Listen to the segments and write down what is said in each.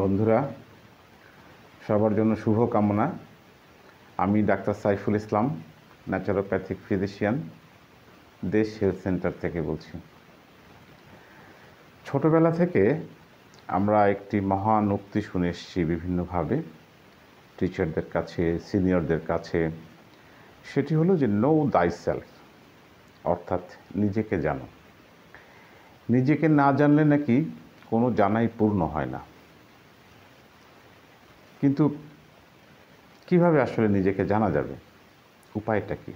বন্ধুরা সবার জন্য শুভ কামনা আমি doctor Saiful Islam naturopathic physician দেশ হেলথ সেন্টার থেকে বলছি ছোটবেলা থেকে আমরা একটি মহান উক্তি শুনে এসেছি বিভিন্নভাবে টিচারদের কাছে সিনিয়রদের কাছে সেটি হলো যে নো দাই সেলফ অর্থাৎ নিজেকে জানো নিজেকে না জানলে নাকি কোনো জানাই পূর্ণ হয় না কিন্তু কিভাবে আসলে নিজেকে জানা যাবে উপায়টা কি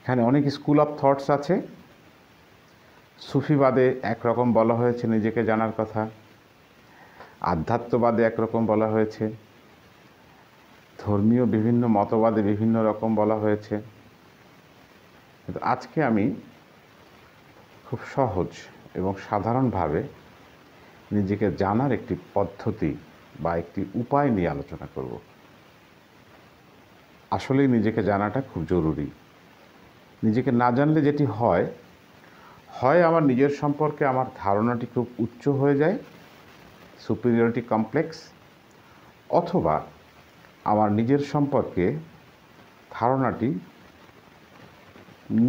এখানে অনেক স্কুল অফ থটস আছে সুফিবাদে একরকম বলা হয়েছে নিজেকে জানার কথা আধ্যাত্মবাদে একরকম বলা হয়েছে ধর্মীয় বিভিন্ন মতবাদে বিভিন্ন রকম বলা হয়েছে কিন্তু আজকে আমি খুব সহজ এবং সাধারণভাবে নিজেকে জানার একটি পদ্ধতি বা একটি উপায় নিয়ে আলোচনা করব আসলেই নিজেকে জানাটা খুব জরুরি নিজেকে না জানলে যেটি হয় হয় আমার নিজের সম্পর্কে আমার ধারণাটি খুব উচ্চ হয়ে যায় সুপিরিয়রিটি কমপ্লেক্স অথবা আমার নিজের সম্পর্কে ধারণাটি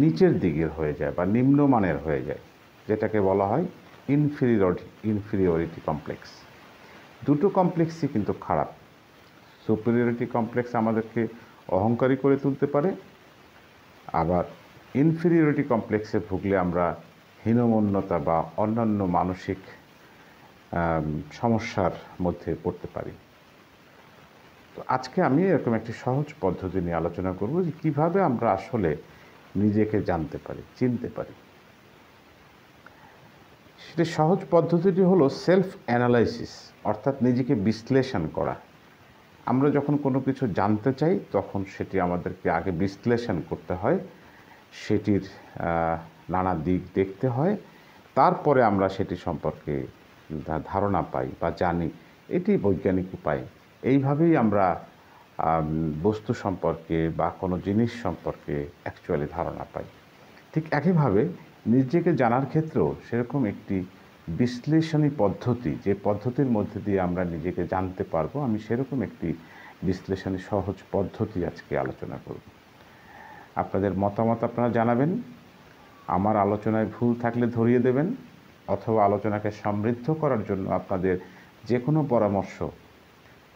নিচের দিকের হয়ে যায় বা নিম্নমানের হয়ে যায় যেটাকে বলা হয় ইনফিরিয়রিটি ইনফিরিয়রিটি কমপ্লেক্স দুটো কমপ্লেক্সই কিন্তু খারাপ সুপেরিয়রিটি কমপ্লেক্স আমাদেরকে অহংকারী করে তুলতে পারে আবার ইনফেরিয়রিটি কমপ্লেক্সে ভুগলে আমরা হীনমন্যতা বা অন্যান্য মানসিক সমস্যার মধ্যে পড়তে পারি তো আজকে আমি এরকম একটি সহজ পদ্ধতি নিয়ে আলোচনা করব যে কীভাবে আমরা আসলে নিজেকে জানতে পারি চিনতে পারি সেটি সহজ পদ্ধতিটি হলো সেলফ অ্যানালাইসিস অর্থাৎ নিজেকে বিশ্লেষণ করা আমরা যখন কোনো কিছু জানতে চাই তখন সেটি আমাদেরকে আগে বিশ্লেষণ করতে হয় সেটির নানা দিক দেখতে হয় তারপরে আমরা সেটি সম্পর্কে ধারণা পাই বা জানি এটি বৈজ্ঞানিক উপায় এইভাবেই আমরা বস্তু সম্পর্কে বা কোনো জিনিস সম্পর্কে অ্যাকচুয়ালি ধারণা পাই ঠিক একইভাবে নিজেকে জানার ক্ষেত্রেও সেরকম একটি বিশ্লেষণী পদ্ধতি যে পদ্ধতির মধ্যে দিয়ে আমরা নিজেকে জানতে পারবো আমি সেরকম একটি বিশ্লেষণী সহজ পদ্ধতি আজকে আলোচনা করব আপনাদের মতামত আপনারা জানাবেন আমার আলোচনায় ভুল থাকলে ধরিয়ে দেবেন অথবা আলোচনাকে সমৃদ্ধ করার জন্য আপনাদের যে কোনো পরামর্শ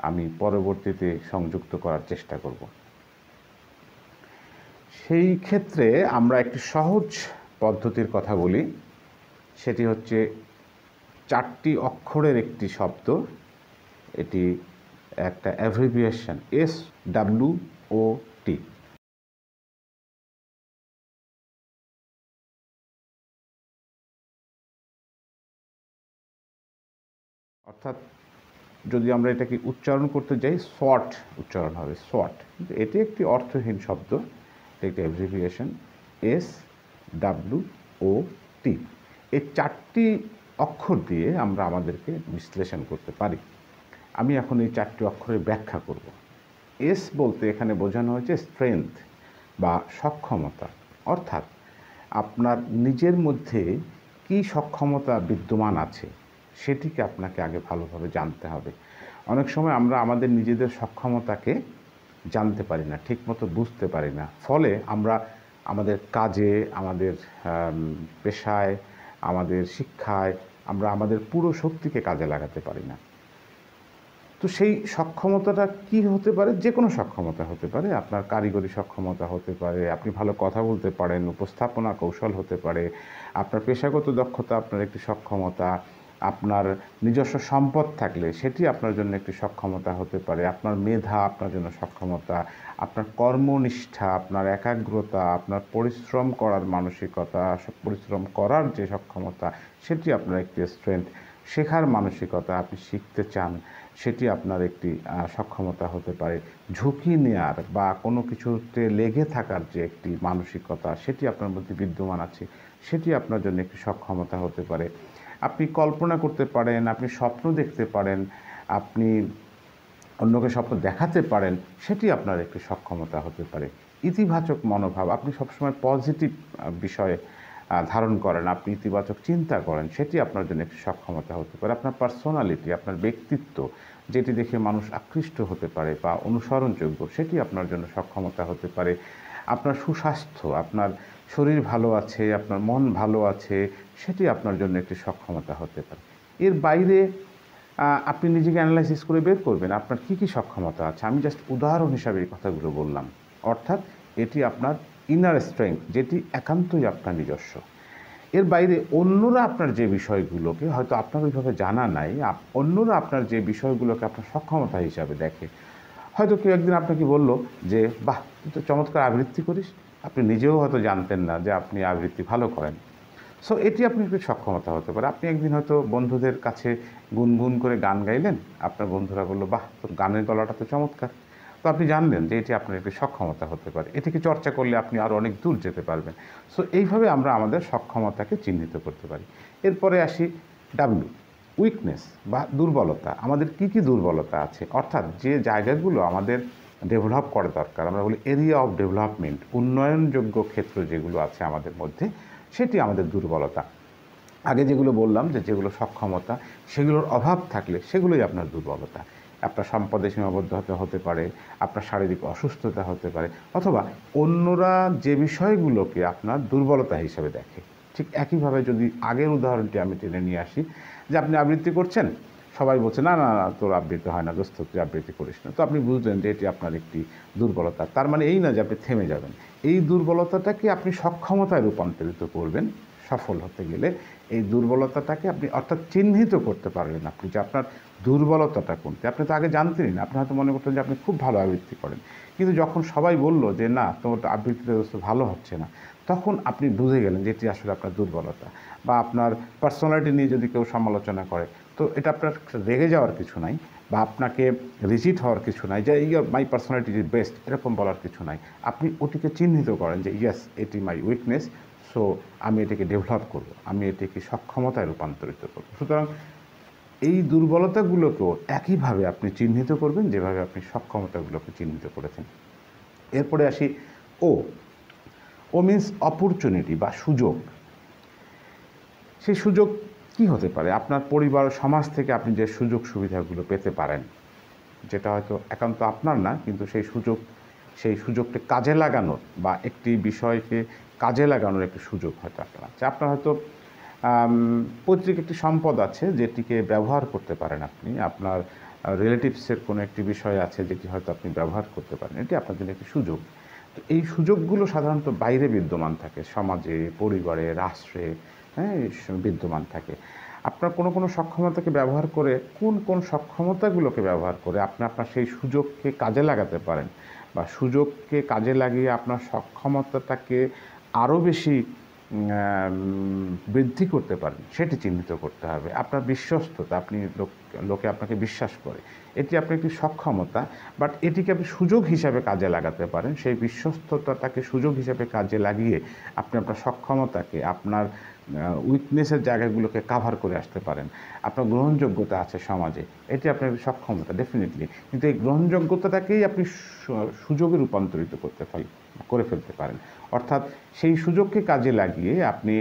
আমি পরবর্তীতে সংযুক্ত করার চেষ্টা করব সেই ক্ষেত্রে আমরা একটি সহজ পদ্ধতির কথা বলি সেটি হচ্ছে চারটি অক্ষরের একটি শব্দ এটি একটা অ্যাভ্রিভিয়েশন এস ডাব্লু ও টি অর্থাৎ যদি আমরা এটাকে উচ্চারণ করতে যাই শর্ট উচ্চারণ হবে সট এটি একটি অর্থহীন শব্দ একটি abbreviation S W O T এই চারটি অক্ষর দিয়ে আমরা আমাদেরকে বিশ্লেষণ করতে পারি আমি এখন এই চারটি অক্ষরের ব্যাখ্যা করব এস বলতে এখানে বোঝানো হয়েছে স্ট্রেংথ বা সক্ষমতা অর্থাৎ আপনার নিজের মধ্যে কি সক্ষমতা বিদ্যমান আছে সেটিকে আপনাকে আগে ভালোভাবে জানতে হবে অনেক সময় আমরা আমাদের নিজেদের সক্ষমতাকে জানতে পারি না ঠিকমতো বুঝতে পারি না ফলে আমরা আমাদের কাজে আমাদের পেশায় আমাদের শিক্ষায় আমরা আমাদের পুরো শক্তিকে কাজে লাগাতে পারি না তো সেই সক্ষমতাটা কি হতে পারে যে কোনো সক্ষমতা হতে পারে আপনার কারিগরি সক্ষমতা হতে পারে আপনি ভালো কথা বলতে পারেন উপস্থাপনা কৌশল হতে পারে আপনার পেশাগত দক্ষতা আপনার একটি সক্ষমতা আপনার নিজস্ব সম্পদ থাকলে সেটি আপনার জন্য একটি সক্ষমতা হতে পারে আপনার মেধা আপনার জন্য সক্ষমতা আপনার কর্মনিষ্ঠা আপনার একাগ্রতা আপনার পরিশ্রম করার মানসিকতা পরিশ্রম করার যে সক্ষমতা সেটি আপনার একটি স্ট্রেংথ শেখার মানসিকতা আপনি শিখতে চান সেটি আপনার একটি সক্ষমতা হতে পারে ঝুঁকি নেয়ার বা কোনো কিছুতে লেগে থাকার যে একটি মানসিকতা সেটি আপনার মধ্যে বিদ্যমান আছে সেটি আপনার জন্য একটি সক্ষমতা হতে পারে আপনি কল্পনা করতে পারেন আপনি স্বপ্ন দেখতে পারেন আপনি অন্যকে স্বপ্ন দেখাতে পারেন সেটি আপনার একটি সক্ষমতা হতে পারে ইতিবাচক মনোভাব আপনি সবসময় পজিটিভ বিষয়ে ধারণ করেন আপনি ইতিবাচক চিন্তা করেন সেটি আপনার জন্য একটি সক্ষমতা হতে পারে আপনার পার্সোনালিটি আপনার ব্যক্তিত্ব যেটি দেখে মানুষ আকৃষ্ট হতে পারে বা অনুসরণযোগ্য সেটি আপনার জন্য সক্ষমতা হতে পারে আপনার সুস্বাস্থ্য আপনার শরীর ভালো আছে আপনার মন ভালো আছে সেটি আপনার জন্য একটি সক্ষমতা হতে পারে এর বাইরে আপনি নিজেকে অ্যানালাইসিস করে বের করবেন আপনার কি কি সক্ষমতা আছে আমি জাস্ট উদাহরণ হিসাবে এই কথাগুলো বললাম অর্থাৎ এটি আপনার ইনার স্ট্রেংথ যেটি একান্তই আপনার নিজস্ব এর বাইরে অন্যরা আপনার যে বিষয়গুলোকে হয়তো আপনার ওইভাবে জানা নাই অন্যরা আপনার যে বিষয়গুলোকে আপনার সক্ষমতা হিসাবে দেখে হয়তো কেউ একদিন আপনাকে বলল যে বাহ তুই তো চমৎকার আবৃত্তি করিস আপনি নিজেও হয়তো জানতেন না যে আপনি আবৃত্তি ভালো করেন সো এটি আপনি একটু সক্ষমতা হতে পারে আপনি একদিন হয়তো বন্ধুদের কাছে গুনগুন করে গান গাইলেন আপনার বন্ধুরা বললো বাহ তোর গানের গলাটা তো চমৎকার তো আপনি জানলেন যে এটি আপনার একটি সক্ষমতা হতে পারে এটিকে চর্চা করলে আপনি আরও অনেক দূর যেতে পারবেন সো এইভাবে আমরা আমাদের সক্ষমতাকে চিহ্নিত করতে পারি এরপরে আসি ডাব্লিউ উইকনেস বা দুর্বলতা আমাদের কি কি দুর্বলতা আছে অর্থাৎ যে জায়গাগুলো আমাদের ডেভেলপ করা দরকার আমরা বলি এরিয়া অফ ডেভেলপমেন্ট উন্নয়নযোগ্য ক্ষেত্র যেগুলো আছে আমাদের মধ্যে সেটি আমাদের দুর্বলতা আগে যেগুলো বললাম যে যেগুলো সক্ষমতা সেগুলোর অভাব থাকলে সেগুলোই আপনার দুর্বলতা আপনার সম্পদে হতে হতে পারে আপনার শারীরিক অসুস্থতা হতে পারে অথবা অন্যরা যে বিষয়গুলোকে আপনার দুর্বলতা হিসেবে দেখে ঠিক একইভাবে যদি আগের উদাহরণটি আমি টেনে নিয়ে আসি যে আপনি আবৃত্তি করছেন সবাই বলছে না না না তোর আবৃত্তি হয় না দোস্ত তুই আবৃত্তি করিস না তো আপনি বুঝলেন যে এটি আপনার একটি দুর্বলতা তার মানে এই না যে আপনি থেমে যাবেন এই দুর্বলতাটাকে আপনি সক্ষমতায় রূপান্তরিত করবেন সফল হতে গেলে এই দুর্বলতাটাকে আপনি অর্থাৎ চিহ্নিত করতে পারলেন আপনি যে আপনার দুর্বলতাটা কোনটি আপনি তো আগে জানতেনই না আপনি হয়তো মনে করতেন যে আপনি খুব ভালো আবৃত্তি করেন কিন্তু যখন সবাই বলল যে না তোমার আবৃত্তিটা দোস্ত ভালো হচ্ছে না তখন আপনি বুঝে গেলেন যে এটি আসলে আপনার দুর্বলতা বা আপনার পার্সোনালিটি নিয়ে যদি কেউ সমালোচনা করে তো এটা আপনার রেগে যাওয়ার কিছু নাই বা আপনাকে রিজিট হওয়ার কিছু নাই যে ইয়ার মাই পার্সোনালিটি ইজ বেস্ট এরকম বলার কিছু নাই আপনি ওটিকে চিহ্নিত করেন যে ইয়াস এটি মাই উইকনেস সো আমি এটিকে ডেভেলপ করব আমি এটিকে সক্ষমতায় রূপান্তরিত করব সুতরাং এই দুর্বলতাগুলোকেও একইভাবে আপনি চিহ্নিত করবেন যেভাবে আপনি সক্ষমতাগুলোকে চিহ্নিত করেছেন এরপরে আসি ও ও মিন্স অপরচুনিটি বা সুযোগ সেই সুযোগ কি হতে পারে আপনার পরিবার সমাজ থেকে আপনি যে সুযোগ সুবিধাগুলো পেতে পারেন যেটা হয়তো একান্ত আপনার না কিন্তু সেই সুযোগ সেই সুযোগটা কাজে লাগানোর বা একটি বিষয়কে কাজে লাগানোর একটি সুযোগ হয়তো আপনার আছে আপনার হয়তো পৈতৃক একটি সম্পদ আছে যেটিকে ব্যবহার করতে পারেন আপনি আপনার রিলেটিভসের কোনো একটি বিষয় আছে যেটি হয়তো আপনি ব্যবহার করতে পারেন এটি আপনার জন্য একটি সুযোগ তো এই সুযোগগুলো সাধারণত বাইরে বিদ্যমান থাকে সমাজে পরিবারে রাষ্ট্রে হ্যাঁ বিদ্যমান থাকে আপনার কোনো কোনো সক্ষমতাকে ব্যবহার করে কোন কোন সক্ষমতাগুলোকে ব্যবহার করে আপনি আপনার সেই সুযোগকে কাজে লাগাতে পারেন বা সুযোগকে কাজে লাগিয়ে আপনার সক্ষমতাটাকে আরও বেশি বৃদ্ধি করতে পারেন সেটি চিহ্নিত করতে হবে আপনার বিশ্বস্ততা আপনি লোক লোকে আপনাকে বিশ্বাস করে এটি আপনার একটি সক্ষমতা বাট এটিকে আপনি সুযোগ হিসাবে কাজে লাগাতে পারেন সেই বিশ্বস্ততাটাকে সুযোগ হিসাবে কাজে লাগিয়ে আপনি আপনার সক্ষমতাকে আপনার উইকনেসের জায়গাগুলোকে কাভার করে আসতে পারেন আপনার গ্রহণযোগ্যতা আছে সমাজে এটি আপনার সক্ষমতা ডেফিনেটলি কিন্তু এই গ্রহণযোগ্যতাটাকেই আপনি সুযোগে রূপান্তরিত করতে ফেল করে ফেলতে পারেন অর্থাৎ সেই সুযোগকে কাজে লাগিয়ে আপনি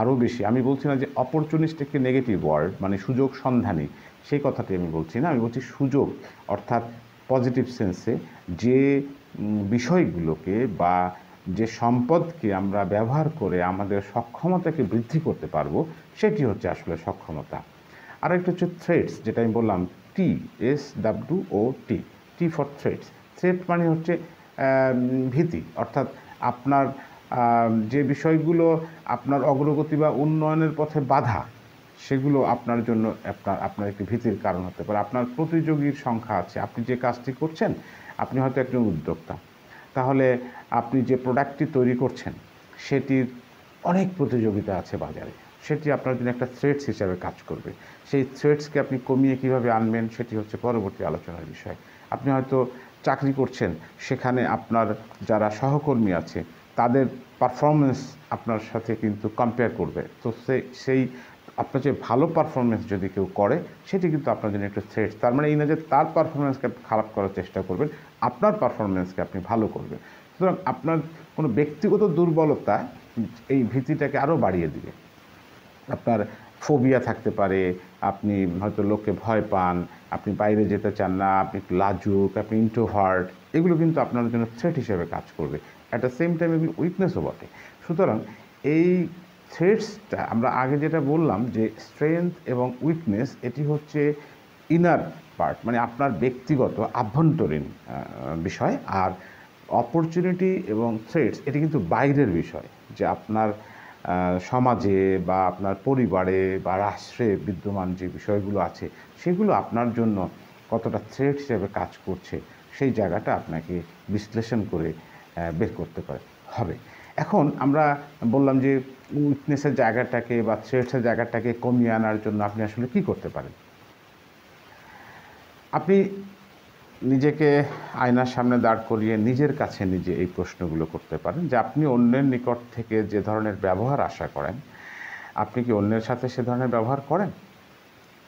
আরও বেশি আমি বলছি না যে অপরচুনিস্ট একটি নেগেটিভ ওয়ার্ড মানে সুযোগ সন্ধানী সেই কথাটি আমি বলছি না আমি বলছি সুযোগ অর্থাৎ পজিটিভ সেন্সে যে বিষয়গুলোকে বা যে সম্পদকে আমরা ব্যবহার করে আমাদের সক্ষমতাকে বৃদ্ধি করতে পারবো সেটি হচ্ছে আসলে সক্ষমতা আর একটা হচ্ছে থ্রেডস যেটা আমি বললাম টি S W O T T for threats threat মানে হচ্ছে ভীতি অর্থাৎ আপনার যে বিষয়গুলো আপনার অগ্রগতি বা উন্নয়নের পথে বাধা সেগুলো আপনার জন্য আপনার আপনার একটি ভীতির কারণ হতে পারে আপনার প্রতিযোগীর সংখ্যা আছে আপনি যে কাজটি করছেন আপনি হয়তো একজন উদ্যোক্তা তাহলে আপনি যে প্রোডাক্টটি তৈরি করছেন সেটির অনেক প্রতিযোগিতা আছে বাজারে সেটি আপনার জন্য একটা থ্রেটস হিসাবে কাজ করবে সেই থ্রেটসকে আপনি কমিয়ে কিভাবে আনবেন সেটি হচ্ছে পরবর্তী আলোচনার বিষয় আপনি হয়তো চাকরি করছেন সেখানে আপনার যারা সহকর্মী আছে তাদের পারফরমেন্স আপনার সাথে কিন্তু কম্পেয়ার করবে তো সেই সেই আপনার যে ভালো পারফরমেন্স যদি কেউ করে সেটি কিন্তু আপনার জন্য একটা থ্রেট তার মানে এই না যে তার পারফরমেন্সকে খারাপ করার চেষ্টা করবেন আপনার পারফরমেন্সকে আপনি ভালো করবেন সুতরাং আপনার কোনো ব্যক্তিগত দুর্বলতা এই ভীতিটাকে আরও বাড়িয়ে দিবে আপনার ফোবিয়া থাকতে পারে আপনি হয়তো লোককে ভয় পান আপনি বাইরে যেতে চান না আপনি লাজুক আপনি ইন্ট্রোভার্ট এগুলো কিন্তু আপনার জন্য থ্রেট হিসেবে কাজ করবে অ্যাট দ্য সেম টাইম এগুলো উইকনেসও বটে সুতরাং এই থ্রেডসটা আমরা আগে যেটা বললাম যে স্ট্রেংথ এবং উইকনেস এটি হচ্ছে ইনার পার্ট মানে আপনার ব্যক্তিগত আভ্যন্তরীণ বিষয় আর অপরচুনিটি এবং থ্রেডস এটি কিন্তু বাইরের বিষয় যে আপনার সমাজে বা আপনার পরিবারে বা রাষ্ট্রে বিদ্যমান যে বিষয়গুলো আছে সেগুলো আপনার জন্য কতটা থ্রেড হিসেবে কাজ করছে সেই জায়গাটা আপনাকে বিশ্লেষণ করে বের করতে পারে হবে এখন আমরা বললাম যে উইকনেসের জায়গাটাকে বা থ্রেটসের জায়গাটাকে কমিয়ে আনার জন্য আপনি আসলে কি করতে পারেন আপনি নিজেকে আয়নার সামনে দাঁড় করিয়ে নিজের কাছে নিজে এই প্রশ্নগুলো করতে পারেন যে আপনি অন্যের নিকট থেকে যে ধরনের ব্যবহার আশা করেন আপনি কি অন্যের সাথে সে ধরনের ব্যবহার করেন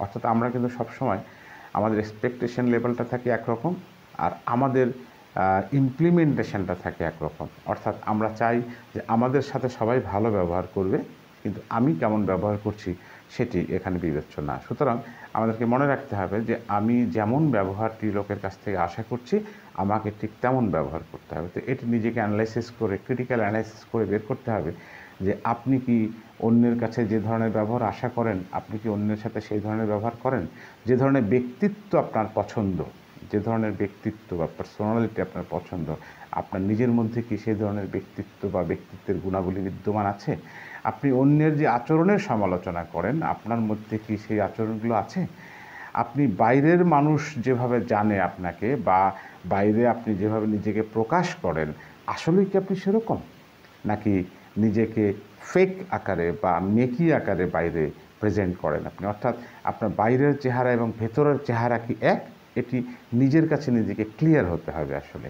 অর্থাৎ আমরা কিন্তু সবসময় আমাদের এক্সপেকটেশন লেভেলটা থাকে একরকম আর আমাদের ইমপ্লিমেন্টেশনটা থাকে একরকম অর্থাৎ আমরা চাই যে আমাদের সাথে সবাই ভালো ব্যবহার করবে কিন্তু আমি কেমন ব্যবহার করছি সেটি এখানে বিবেচ্য না সুতরাং আমাদেরকে মনে রাখতে হবে যে আমি যেমন ব্যবহারটি লোকের কাছ থেকে আশা করছি আমাকে ঠিক তেমন ব্যবহার করতে হবে তো এটি নিজেকে অ্যানালাইসিস করে ক্রিটিক্যাল অ্যানালাইসিস করে বের করতে হবে যে আপনি কি অন্যের কাছে যে ধরনের ব্যবহার আশা করেন আপনি কি অন্যের সাথে সেই ধরনের ব্যবহার করেন যে ধরনের ব্যক্তিত্ব আপনার পছন্দ যে ধরনের ব্যক্তিত্ব বা পার্সোনালিটি আপনার পছন্দ আপনার নিজের মধ্যে কি সেই ধরনের ব্যক্তিত্ব বা ব্যক্তিত্বের গুণাবলী বিদ্যমান আছে আপনি অন্যের যে আচরণের সমালোচনা করেন আপনার মধ্যে কি সেই আচরণগুলো আছে আপনি বাইরের মানুষ যেভাবে জানে আপনাকে বা বাইরে আপনি যেভাবে নিজেকে প্রকাশ করেন আসলে কি আপনি সেরকম নাকি নিজেকে ফেক আকারে বা মেকি আকারে বাইরে প্রেজেন্ট করেন আপনি অর্থাৎ আপনার বাইরের চেহারা এবং ভেতরের চেহারা কি এক এটি নিজের কাছে নিজেকে ক্লিয়ার হতে হবে আসলে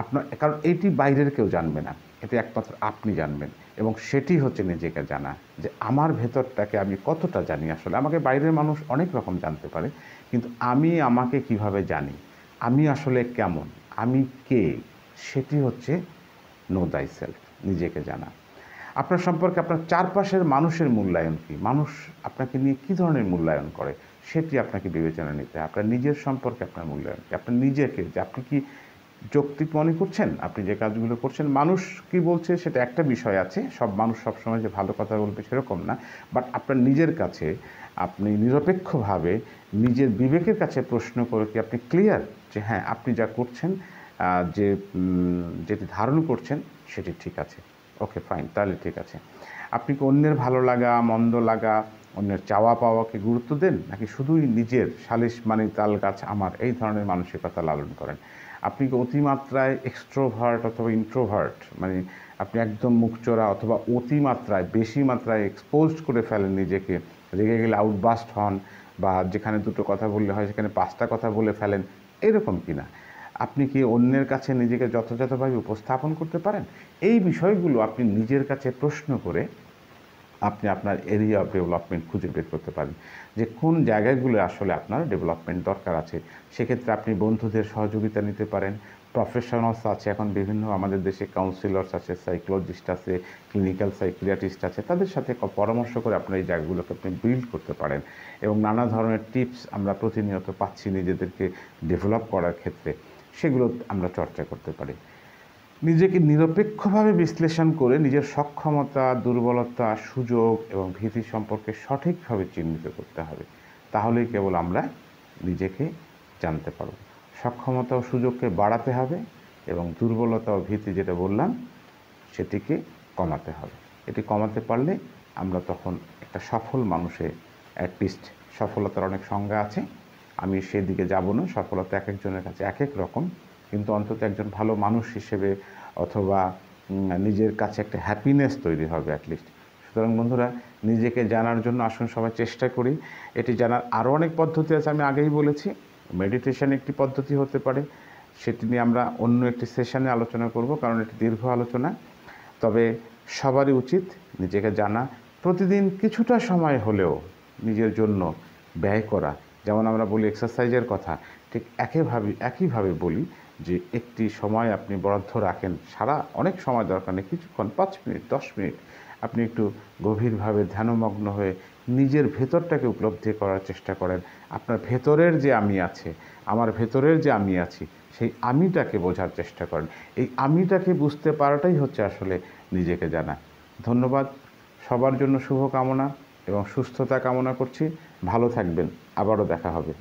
আপনার কারণ এটি বাইরের কেউ জানবে না এটি একমাত্র আপনি জানবেন এবং সেটি হচ্ছে নিজেকে জানা যে আমার ভেতরটাকে আমি কতটা জানি আসলে আমাকে বাইরের মানুষ অনেক রকম জানতে পারে কিন্তু আমি আমাকে কিভাবে জানি আমি আসলে কেমন আমি কে সেটি হচ্ছে নো দাই সেলফ নিজেকে জানা আপনার সম্পর্কে আপনার চারপাশের মানুষের মূল্যায়ন কী মানুষ আপনাকে নিয়ে কী ধরনের মূল্যায়ন করে সেটি আপনাকে বিবেচনা নিতে হয় আপনার নিজের সম্পর্কে আপনার মূল্যায়ন আপনার নিজেকে যে আপনি কি যৌক্তিক মনে করছেন আপনি যে কাজগুলো করছেন মানুষ কি বলছে সেটা একটা বিষয় আছে সব মানুষ সবসময় যে ভালো কথা বলবে সেরকম না বাট আপনার নিজের কাছে আপনি নিরপেক্ষভাবে নিজের বিবেকের কাছে প্রশ্ন করে কি আপনি ক্লিয়ার যে হ্যাঁ আপনি যা করছেন যে যেটি ধারণ করছেন সেটি ঠিক আছে ওকে ফাইন তাহলে ঠিক আছে আপনি কি অন্যের ভালো লাগা মন্দ লাগা অন্যের চাওয়া পাওয়াকে গুরুত্ব দেন নাকি শুধুই নিজের সালিশ মানে তাল গাছ আমার এই ধরনের মানসিকতা লালন করেন আপনি কি অতিমাত্রায় এক্সট্রোভার্ট অথবা ইন্ট্রোভার্ট মানে আপনি একদম মুখচোরা অথবা অতিমাত্রায় বেশি মাত্রায় এক্সপোজ করে ফেলেন নিজেকে রেগে গেলে আউটবাস্ট হন বা যেখানে দুটো কথা বললে হয় সেখানে পাঁচটা কথা বলে ফেলেন এরকম কি না আপনি কি অন্যের কাছে নিজেকে যথাযথভাবে উপস্থাপন করতে পারেন এই বিষয়গুলো আপনি নিজের কাছে প্রশ্ন করে আপনি আপনার এরিয়া অফ ডেভেলপমেন্ট খুঁজে বের করতে পারেন যে কোন জায়গাগুলো আসলে আপনার ডেভেলপমেন্ট দরকার আছে সেক্ষেত্রে আপনি বন্ধুদের সহযোগিতা নিতে পারেন প্রফেশনালস আছে এখন বিভিন্ন আমাদের দেশে কাউন্সিলর্স আছে সাইকোলজিস্ট আছে ক্লিনিক্যাল সাইকিয়াটিস্ট আছে তাদের সাথে পরামর্শ করে আপনার এই জায়গাগুলোকে আপনি বিল্ড করতে পারেন এবং নানা ধরনের টিপস আমরা প্রতিনিয়ত পাচ্ছি নিজেদেরকে ডেভেলপ করার ক্ষেত্রে সেগুলো আমরা চর্চা করতে পারি নিজেকে নিরপেক্ষভাবে বিশ্লেষণ করে নিজের সক্ষমতা দুর্বলতা সুযোগ এবং ভীতি সম্পর্কে সঠিকভাবে চিহ্নিত করতে হবে তাহলেই কেবল আমরা নিজেকে জানতে পারব সক্ষমতা ও সুযোগকে বাড়াতে হবে এবং দুর্বলতা ও ভীতি যেটা বললাম সেটিকে কমাতে হবে এটি কমাতে পারলে আমরা তখন একটা সফল মানুষে অ্যাটলিস্ট সফলতার অনেক সংজ্ঞা আছে আমি সেদিকে যাব না সফলতা এক একজনের কাছে এক এক রকম কিন্তু অন্তত একজন ভালো মানুষ হিসেবে অথবা নিজের কাছে একটা হ্যাপিনেস তৈরি হবে অ্যাটলিস্ট সুতরাং বন্ধুরা নিজেকে জানার জন্য আসুন সবাই চেষ্টা করি এটি জানার আরও অনেক পদ্ধতি আছে আমি আগেই বলেছি মেডিটেশান একটি পদ্ধতি হতে পারে সেটি নিয়ে আমরা অন্য একটি সেশানে আলোচনা করব কারণ এটি দীর্ঘ আলোচনা তবে সবারই উচিত নিজেকে জানা প্রতিদিন কিছুটা সময় হলেও নিজের জন্য ব্যয় করা যেমন আমরা বলি এক্সারসাইজের কথা ঠিক একইভাবে একইভাবে বলি যে একটি সময় আপনি বরাদ্দ রাখেন সারা অনেক সময় দরকার নেই কিছুক্ষণ পাঁচ মিনিট দশ মিনিট আপনি একটু গভীরভাবে ধ্যানমগ্ন হয়ে নিজের ভেতরটাকে উপলব্ধি করার চেষ্টা করেন আপনার ভেতরের যে আমি আছে আমার ভেতরের যে আমি আছি সেই আমিটাকে বোঝার চেষ্টা করেন এই আমিটাকে বুঝতে পারাটাই হচ্ছে আসলে নিজেকে জানা ধন্যবাদ সবার জন্য শুভকামনা এবং সুস্থতা কামনা করছি ভালো থাকবেন আবারও দেখা হবে